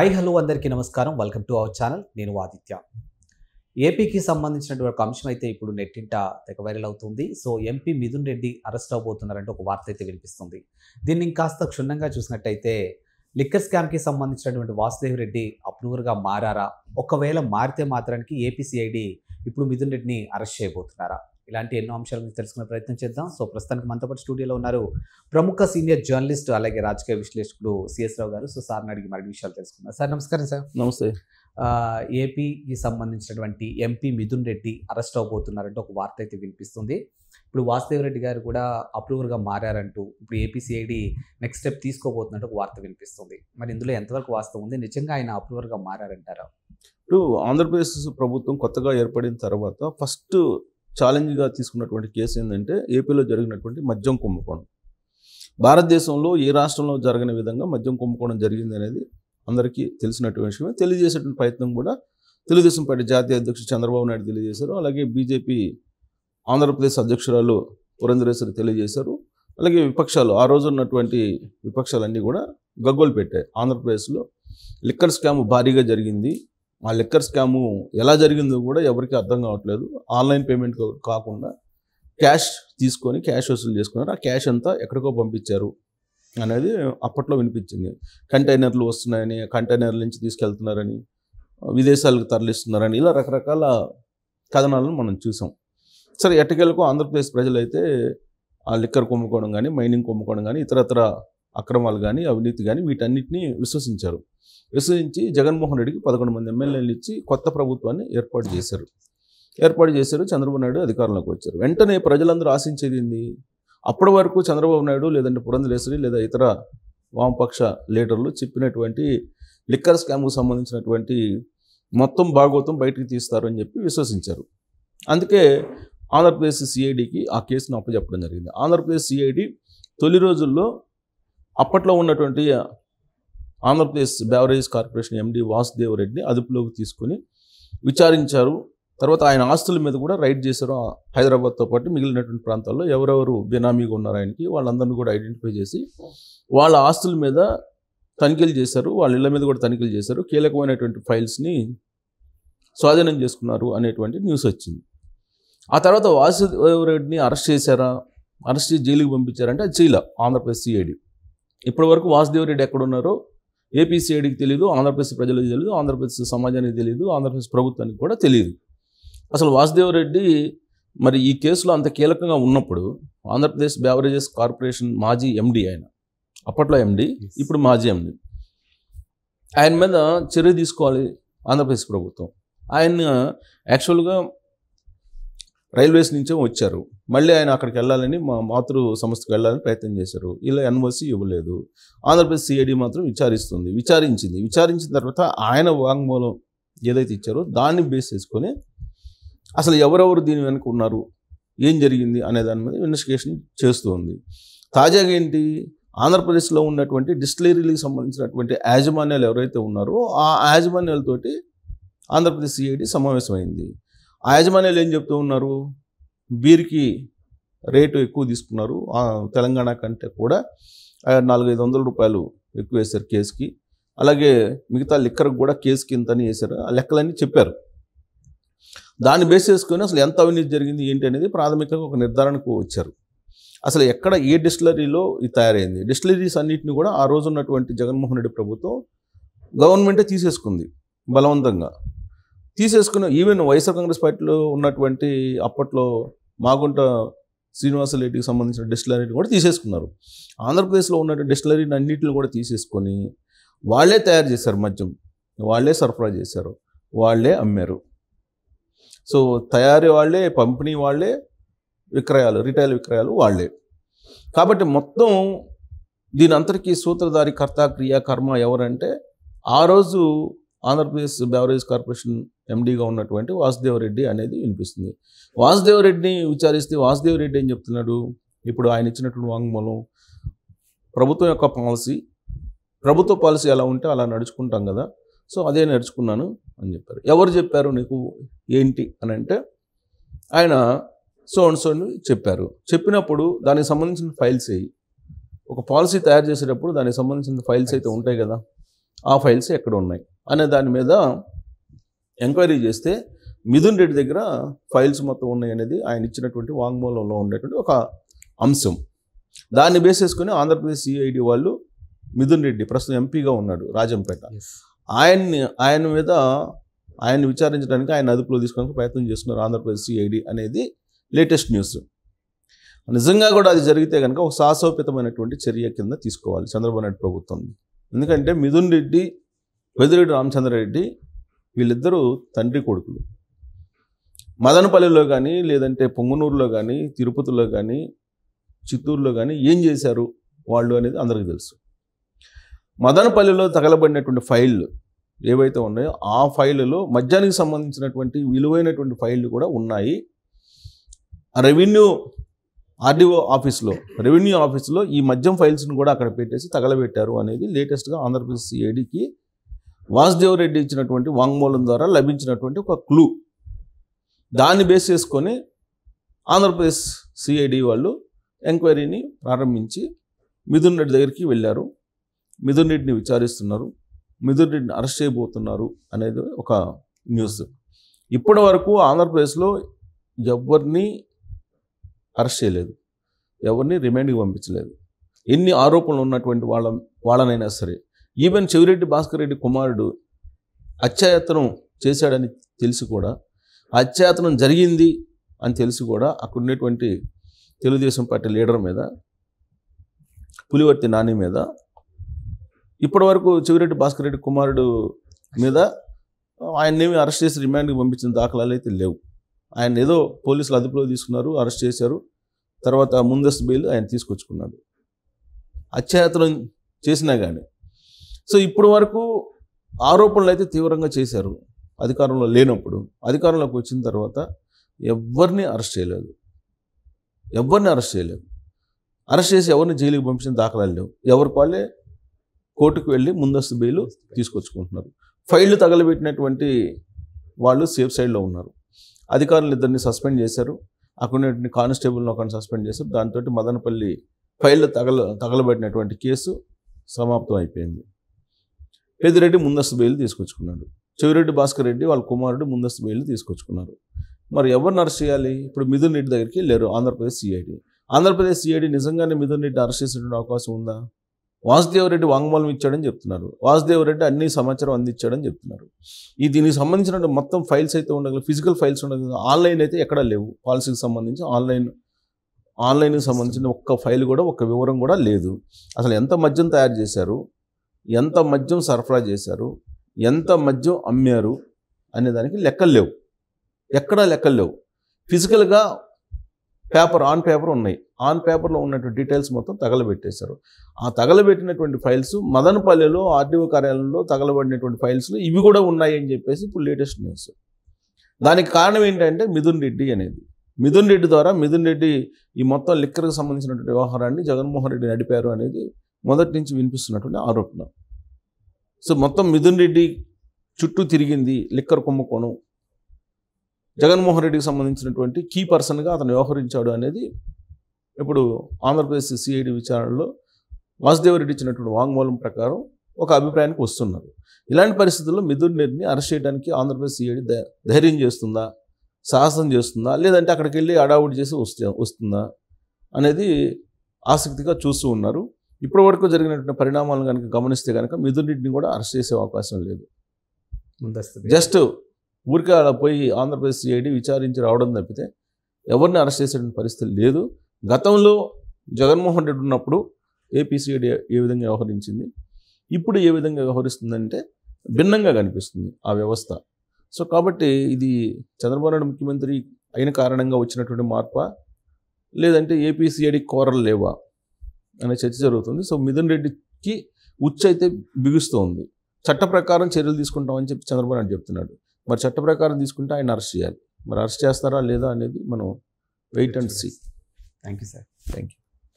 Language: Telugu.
ఐ హలో అందరికీ నమస్కారం వెల్కమ్ టు అవర్ ఛానల్ నేను ఆదిత్య ఏపీకి సంబంధించినటువంటి ఒక అంశం అయితే ఇప్పుడు నెట్టింట తెగ వైరల్ అవుతుంది so MP Mithun Reddy arrest అవబోతున్నారంటే ఒక వార్త అయితే వినిపిస్తుంది దీన్ని ఇంకాస్త క్షుణ్ణంగా చూసినట్టయితే లిక్కర్ స్కామ్కి సంబంధించినటువంటి వాసుదేవ్ రెడ్డి అప్రూవర్గా మారారా ఒకవేళ మారితే మాత్రానికి ఏపీసీఐడి ఇప్పుడు మిథున్ రెడ్డిని అరెస్ట్ చేయబోతున్నారా ఇలాంటి ఎన్నో అంశాల గురించి తెలుసుకునే ప్రయత్నం చేద్దాం సో ప్రస్తుతానికి మనతో పాటు స్టూడియోలో ఉన్నారు ప్రముఖ సీనియర్ జర్నలిస్ట్ అలాగే రాజకీయ విశ్లేషకుడు సిఎస్ రావు గారు సో సార్ని అడిగి మరిన్ని విషయాలు తెలుసుకుందాం సార్ నమస్కారం సార్ నమస్తే ఏపీకి సంబంధించినటువంటి ఎంపీ మిథున్ రెడ్డి అరెస్ట్ అవబోతున్నారంటే ఒక వార్త అయితే వినిపిస్తుంది ఇప్పుడు వాసుదేవ్ రెడ్డి గారు కూడా అప్రూవర్గా మారారంటూ ఇప్పుడు ఏపీసీఐడి నెక్స్ట్ స్టెప్ తీసుకోబోతున్నట్టు ఒక వార్త వినిపిస్తుంది మరి ఇందులో ఎంతవరకు వాస్తవం ఉంది నిజంగా ఆయన అప్రూవర్గా మారంటారా ఇప్పుడు ఆంధ్రప్రదేశ్ ప్రభుత్వం కొత్తగా ఏర్పడిన తర్వాత ఫస్ట్ ఛాలెంజ్గా తీసుకున్నటువంటి కేసు ఏంటంటే ఏపీలో జరిగినటువంటి మద్యం కుంభకోణం భారతదేశంలో ఏ రాష్ట్రంలో జరగని విధంగా మద్యం కుంభకోణం జరిగింది అనేది అందరికీ తెలిసినటువంటి విషయమే తెలియజేసేటువంటి ప్రయత్నం కూడా తెలుగుదేశం పార్టీ జాతీయ అధ్యక్షుడు చంద్రబాబు నాయుడు తెలియజేశారు అలాగే బీజేపీ ఆంధ్రప్రదేశ్ అధ్యక్షురాలు పురంధరేశ్వరి తెలియజేశారు అలాగే విపక్షాలు ఆ రోజు ఉన్నటువంటి విపక్షాలన్నీ కూడా గగ్గోలు పెట్టాయి ఆంధ్రప్రదేశ్లో లిక్కర్ స్కామ్ భారీగా జరిగింది ఆ లిక్కర్ స్కాము ఎలా జరిగిందో కూడా ఎవరికి అర్థం కావట్లేదు ఆన్లైన్ పేమెంట్ కాకుండా క్యాష్ తీసుకొని క్యాష్ వసూలు చేసుకున్నారు ఆ క్యాష్ అంతా ఎక్కడికో పంపించారు అనేది అప్పట్లో వినిపించింది కంటైనర్లు వస్తున్నాయని కంటైనర్ల నుంచి తీసుకెళ్తున్నారని విదేశాలకు తరలిస్తున్నారని ఇలా రకరకాల కథనాలను మనం చూసాం సరే ఎట్టకెళ్ళకో ఆంధ్రప్రదేశ్ ప్రజలైతే ఆ లిక్కర్ కొమ్ముకోవడం కానీ మైనింగ్ కొమ్ముకోవడం కానీ ఇతరత్ర అక్రమాలు కానీ అవినీతి కానీ వీటన్నిటిని విశ్వసించారు విశ్వసించి జగన్మోహన్ రెడ్డికి పదకొండు మంది ఎమ్మెల్యేలు ఇచ్చి కొత్త ప్రభుత్వాన్ని ఏర్పాటు చేశారు ఏర్పాటు చేశారు చంద్రబాబు నాయుడు అధికారంలోకి వచ్చారు వెంటనే ప్రజలందరూ ఆశించేది ఏంది అప్పటి వరకు చంద్రబాబు నాయుడు లేదంటే పురంధరేశ్వరి లేదా ఇతర వామపక్ష లీడర్లు చెప్పినటువంటి లిక్కర్ స్కామ్కు సంబంధించినటువంటి మొత్తం భాగోతం బయటికి తీస్తారు అని చెప్పి విశ్వసించారు అందుకే ఆంధ్రప్రదేశ్ సిఐడికి ఆ కేసును అప్పచెప్పడం జరిగింది ఆంధ్రప్రదేశ్ సిఐడి తొలి రోజుల్లో అప్పట్లో ఉన్నటువంటి Andhra Pradesh beverage corporation MD Vasudev రెడ్డిని అదుపులోకి తీసుకుని విచారించారు తర్వాత ఆయన ఆస్తుల మీద కూడా రైడ్ చేశారు హైదరాబాద్తో పాటు మిగిలినటువంటి ప్రాంతాల్లో ఎవరెవరు బినామీగా ఉన్నారు ఆయనకి వాళ్ళందరినీ కూడా ఐడెంటిఫై చేసి వాళ్ళ ఆస్తుల మీద తనిఖీలు చేశారు వాళ్ళ ఇళ్ళ మీద కూడా తనిఖీలు చేశారు కీలకమైనటువంటి ఫైల్స్ని స్వాధీనం చేసుకున్నారు అనేటువంటి న్యూస్ వచ్చింది ఆ తర్వాత వాసుదేవ్ రెడ్డిని అరెస్ట్ చేశారా అరెస్ట్ చేసి జైలుకి పంపించారంటే అది జైల ఆంధ్రప్రదేశ్ సిఐడి ఇప్పటివరకు వాసుదేవ్ రెడ్డి ఎక్కడున్నారో ఏపీసీఐడికి తెలియదు ఆంధ్రప్రదేశ్ ప్రజలకు తెలియదు ఆంధ్రప్రదేశ్ సమాజానికి తెలియదు ఆంధ్రప్రదేశ్ ప్రభుత్వానికి కూడా తెలియదు అసలు వాసుదేవరెడ్డి మరి ఈ కేసులో అంత కీలకంగా ఉన్నప్పుడు ఆంధ్రప్రదేశ్ బ్యావరేజెస్ కార్పొరేషన్ మాజీ ఎండీ ఆయన అప్పట్లో ఎండి ఇప్పుడు మాజీ ఎండీ ఆయన మీద చర్య తీసుకోవాలి ఆంధ్రప్రదేశ్ ప్రభుత్వం ఆయన యాక్చువల్గా రైల్వేస్ నుంచే వచ్చారు మళ్ళీ ఆయన అక్కడికి వెళ్ళాలని మా మాతృ సంస్థకు వెళ్ళాలని ప్రయత్నం చేశారు ఇలా ఎన్ఓసి ఇవ్వలేదు ఆంధ్రప్రదేశ్ సిఐడి మాత్రం విచారిస్తుంది విచారించింది విచారించిన తర్వాత ఆయన వాంగ్మూలం ఏదైతే ఇచ్చారో దాన్ని బేస్ చేసుకొని అసలు ఎవరెవరు దీని వెనుక ఉన్నారు ఏం జరిగింది అనే దాని మీద ఇన్వెస్టిగేషన్ చేస్తూ ఉంది తాజాగా ఏంటి ఆంధ్రప్రదేశ్లో ఉన్నటువంటి డిస్టిలరీలకు సంబంధించినటువంటి యాజమాన్యాలు ఎవరైతే ఉన్నారో ఆ యాజమాన్యాలతోటి ఆంధ్రప్రదేశ్ సిఐడి సమావేశమైంది ఆ యాజమాన్యాలు ఏం చెప్తూ ఉన్నారు బీర్కి రేటు ఎక్కువ తీసుకున్నారు తెలంగాణ కంటే కూడా నాలుగైదు వందల రూపాయలు ఎక్కువ వేశారు కేసుకి అలాగే మిగతా లిక్కర్కి కూడా ఇంత అని వేశారు ఆ లెక్కలన్నీ చెప్పారు దాన్ని బేస్ చేసుకొని అసలు ఎంత అవినీతి జరిగింది ఏంటి అనేది ప్రాథమికంగా ఒక నిర్ధారణకు వచ్చారు అసలు ఎక్కడ ఏ డిస్టిలరీలో ఇది తయారైంది డిస్టిలరీస్ అన్నింటినీ కూడా ఆ రోజు ఉన్నటువంటి జగన్మోహన్ రెడ్డి ప్రభుత్వం గవర్నమెంటే తీసేసుకుంది బలవంతంగా తీసేసుకున్న ఈవెన్ వైఎస్ఆర్ కాంగ్రెస్ పార్టీలో ఉన్నటువంటి అప్పట్లో మాగుంట శ్రీనివాసరెడ్డికి సంబంధించిన డిస్టిలరీని కూడా తీసేసుకున్నారు ఆంధ్రప్రదేశ్లో ఉన్నటువంటి డిస్టిలరీని అన్నింటిని కూడా తీసేసుకొని వాళ్ళే తయారు చేశారు మద్యం వాళ్ళే సరఫరా చేశారు వాళ్ళే అమ్మారు సో తయారీ వాళ్ళే పంపిణీ వాళ్ళే విక్రయాలు రిటైల్ విక్రయాలు వాళ్ళే కాబట్టి మొత్తం దీని అంతటికీ సూత్రధారి కర్త క్రియా కర్మ ఎవరంటే ఆ రోజు ఆంధ్రప్రదేశ్ బెవరేజ్ కార్పొరేషన్ ఎండీగా ఉన్నటువంటి వాసుదేవరెడ్డి అనేది వినిపిస్తుంది వాసుదేవరెడ్డిని విచారిస్తే వాసుదేవరెడ్డి ఏం చెప్తున్నాడు ఇప్పుడు ఆయన ఇచ్చినటువంటి వాంగ్మూలం ప్రభుత్వం యొక్క పాలసీ ప్రభుత్వ పాలసీ ఎలా ఉంటే అలా నడుచుకుంటాం కదా సో అదే నడుచుకున్నాను అని చెప్పారు ఎవరు చెప్పారు నీకు ఏంటి అని అంటే ఆయన సో అండ్ సో చెప్పారు చెప్పినప్పుడు దానికి సంబంధించిన ఫైల్స్ అయ్యి ఒక పాలసీ తయారు చేసేటప్పుడు దానికి సంబంధించిన ఫైల్స్ అయితే ఉంటాయి కదా ఆ ఫైల్స్ ఎక్కడ ఉన్నాయి అనే దాని మీద ఎంక్వైరీ చేస్తే మిథున్ రెడ్డి దగ్గర ఫైల్స్ మొత్తం ఉన్నాయి అనేది ఆయన ఇచ్చినటువంటి వాంగ్మూలంలో ఉండేటువంటి ఒక అంశం దాన్ని బేస్ చేసుకుని ఆంధ్రప్రదేశ్ సిఐడి వాళ్ళు మిథున్ రెడ్డి ప్రస్తుతం ఎంపీగా ఉన్నాడు రాజంపేట ఆయన్ని ఆయన మీద ఆయన్ని విచారించడానికి ఆయన అదుపులో తీసుకోవడానికి ప్రయత్నం చేస్తున్నారు ఆంధ్రప్రదేశ్ సిఐడి అనేది లేటెస్ట్ న్యూస్ నిజంగా కూడా అది జరిగితే కనుక ఒక సాహసోపేతమైనటువంటి చర్య కింద తీసుకోవాలి చంద్రబాబు నాయుడు ప్రభుత్వం ఎందుకంటే మిథున్ రెడ్డి పెదిరెడ్డి రామచంద్రారెడ్డి వీళ్ళిద్దరూ తండ్రి కొడుకులు మదనపల్లిలో కానీ లేదంటే పొంగునూరులో కానీ తిరుపతిలో కానీ చిత్తూరులో కానీ ఏం చేశారు వాళ్ళు అనేది అందరికీ తెలుసు మదనపల్లిలో తగలబడినటువంటి ఫైళ్ళు ఏవైతే ఉన్నాయో ఆ ఫైళ్ళలో మద్యానికి సంబంధించినటువంటి విలువైనటువంటి ఫైళ్ళు కూడా ఉన్నాయి రెవెన్యూ ఆర్డీఓ ఆఫీస్లో రెవెన్యూ ఆఫీస్లో ఈ మద్యం ఫైల్స్ని కూడా అక్కడ పెట్టేసి తగలబెట్టారు అనేది లేటెస్ట్గా ఆంధ్రప్రదేశ్ సిఐడికి వాసుదేవ్ రెడ్డి ఇచ్చినటువంటి వాంగ్మూలం ద్వారా లభించినటువంటి ఒక క్లూ దాన్ని బేస్ చేసుకొని ఆంధ్రప్రదేశ్ సిఐడి వాళ్ళు ఎంక్వైరీని ప్రారంభించి మిథున్ రెడ్డి దగ్గరికి వెళ్ళారు మిథున్ రెడ్డిని విచారిస్తున్నారు మిథున్ రెడ్డిని అరెస్ట్ చేయబోతున్నారు అనేది ఒక న్యూస్ ఇప్పటి వరకు ఆంధ్రప్రదేశ్లో ఎవరిని అరెస్ట్ చేయలేదు ఎవరిని రిమైండ్కి పంపించలేదు ఎన్ని ఆరోపణలు ఉన్నటువంటి వాళ్ళ వాళ్ళనైనా సరే ఈవెన్ చెవిరెడ్డి భాస్కర్ రెడ్డి కుమారుడు అత్యాయతనం చేశాడని తెలిసి కూడా అత్యాయతనం జరిగింది అని తెలిసి కూడా అక్కడ ఉండేటువంటి తెలుగుదేశం పార్టీ లీడర్ మీద పులివర్తి నాని మీద ఇప్పటి వరకు చెవిరెడ్డి భాస్కర్ రెడ్డి కుమారుడు మీద ఆయన్నేమి అరెస్ట్ చేసి రిమాండ్కి పంపించిన దాఖలాలు అయితే లేవు ఆయన ఏదో పోలీసులు అదుపులో తీసుకున్నారు అరెస్ట్ చేశారు తర్వాత ముందస్తు బెయిల్ ఆయన తీసుకొచ్చుకున్నాడు అత్యాయత్నం చేసినా కానీ సో ఇప్పుడు వరకు ఆరోపణలు అయితే తీవ్రంగా చేశారు అధికారంలో లేనప్పుడు అధికారంలోకి వచ్చిన తర్వాత ఎవరిని అరెస్ట్ చేయలేదు ఎవరిని అరెస్ట్ చేయలేదు అరెస్ట్ చేసి ఎవరిని జైలుకి పంపించిన దాఖలాలు లేవు ఎవరికి వాళ్ళే కోర్టుకు వెళ్ళి ముందస్తు బెయిల్ తీసుకొచ్చుకుంటున్నారు ఫైళ్ళు తగలబెట్టినటువంటి వాళ్ళు సేఫ్ సైడ్లో ఉన్నారు అధికారులు ఇద్దరిని సస్పెండ్ చేశారు అక్కడ కానిస్టేబుల్ని ఒకరిని సస్పెండ్ చేశారు దాంతో మదనపల్లి ఫైళ్ళు తగల తగలబడినటువంటి కేసు సమాప్తం అయిపోయింది పెద్దిరెడ్డి ముందస్తు బెయిల్ తీసుకొచ్చుకున్నాడు చెవిరెడ్డి భాస్కర్ రెడ్డి వాళ్ళ కుమారుడు ముందస్తు బెయిల్ తీసుకొచ్చుకున్నారు మరి ఎవరిని అరెస్ట్ చేయాలి ఇప్పుడు మిథున్ రెడ్డి దగ్గరికి వెళ్ళారు ఆంధ్రప్రదేశ్ సిఐడి ఆంధ్రప్రదేశ్ సిఐడి నిజంగానే మిథున్ రెడ్డి అరెస్ట్ చేసేటువంటి అవకాశం ఉందా వాసుదేవరెడ్డి వాంగ్మూలం ఇచ్చాడని చెప్తున్నారు వాసుదేవరెడ్డి అన్ని సమాచారం అందించాడని చెప్తున్నారు ఈ దీనికి సంబంధించిన మొత్తం ఫైల్స్ అయితే ఉండగలవు ఫిజికల్ ఫైల్స్ ఉండగలవు ఆన్లైన్ అయితే ఎక్కడ లేవు పాలసీకి సంబంధించి ఆన్లైన్ ఆన్లైన్కి సంబంధించిన ఒక్క ఫైల్ కూడా ఒక్క వివరం కూడా లేదు అసలు ఎంత మద్యం తయారు చేశారు ఎంత మద్యం సరఫరా చేశారు ఎంత మద్యం అమ్మారు అనే దానికి లెక్కలు లేవు ఎక్కడా లెక్కలు లేవు ఫిజికల్గా పేపర్ ఆన్ పేపర్ ఉన్నాయి ఆన్ పేపర్లో ఉన్నటువంటి డీటెయిల్స్ మొత్తం తగలబెట్టేశారు ఆ తగలబెట్టినటువంటి ఫైల్స్ మదనపల్లెలో ఆర్డీఓ కార్యాలయంలో తగలబడినటువంటి ఫైల్స్ ఇవి కూడా ఉన్నాయి అని చెప్పేసి ఇప్పుడు లేటెస్ట్ న్యూస్ దానికి కారణం ఏంటంటే మిథున్ రెడ్డి అనేది మిథున్ రెడ్డి ద్వారా మిథున్ రెడ్డి ఈ మొత్తం లిక్కర్కి సంబంధించినటువంటి వ్యవహారాన్ని జగన్మోహన్ రెడ్డి నడిపారు అనేది మొదటి నుంచి వినిపిస్తున్నటువంటి ఆరోపణ సో మొత్తం మిథున్ రెడ్డి చుట్టూ తిరిగింది లిక్కర్ కుంభకోణం జగన్మోహన్ రెడ్డికి సంబంధించినటువంటి కీ పర్సన్గా అతను వ్యవహరించాడు అనేది ఇప్పుడు ఆంధ్రప్రదేశ్ సిఐడి విచారణలో వాసుదేవరెడ్డి ఇచ్చినటువంటి వాంగ్మూలం ప్రకారం ఒక అభిప్రాయానికి వస్తున్నారు ఇలాంటి పరిస్థితుల్లో మిథున్ రెడ్డిని అరెస్ట్ చేయడానికి ఆంధ్రప్రదేశ్ సిఐడి ధైర్యం చేస్తుందా సాహసం చేస్తుందా లేదంటే అక్కడికి వెళ్ళి అడావుడి చేసి వస్తే వస్తుందా అనేది ఆసక్తిగా చూస్తూ ఉన్నారు ఇప్పటి వరకు జరిగినటువంటి పరిణామాలను కనుక గమనిస్తే కనుక మిథున్ రెడ్డిని కూడా అరెస్ట్ చేసే అవకాశం లేదు జస్ట్ ఊరికే అలా పోయి ఆంధ్రప్రదేశ్ సిఐడి విచారించి రావడం తప్పితే ఎవరిని అరెస్ట్ చేసేటువంటి పరిస్థితి లేదు గతంలో జగన్మోహన్ రెడ్డి ఉన్నప్పుడు ఏపీసీడి ఏ విధంగా వ్యవహరించింది ఇప్పుడు ఏ విధంగా వ్యవహరిస్తుందంటే భిన్నంగా కనిపిస్తుంది ఆ వ్యవస్థ సో కాబట్టి ఇది చంద్రబాబు నాయుడు ముఖ్యమంత్రి అయిన కారణంగా వచ్చినటువంటి మార్పా లేదంటే ఏపీసీఐడి కోరలు లేవా అనే చర్చ జరుగుతుంది సో మిథున్ రెడ్డికి ఉచ్చ అయితే బిగుస్తోంది చట్ట ప్రకారం చర్యలు తీసుకుంటామని చెప్పి చంద్రబాబు నాయుడు చెప్తున్నాడు మరి చట్ట ప్రకారం తీసుకుంటే ఆయన అరెస్ట్ చేయాలి మరి అరెస్ట్ చేస్తారా లేదా అనేది మనం wait and see Thank you, sir. Thank you.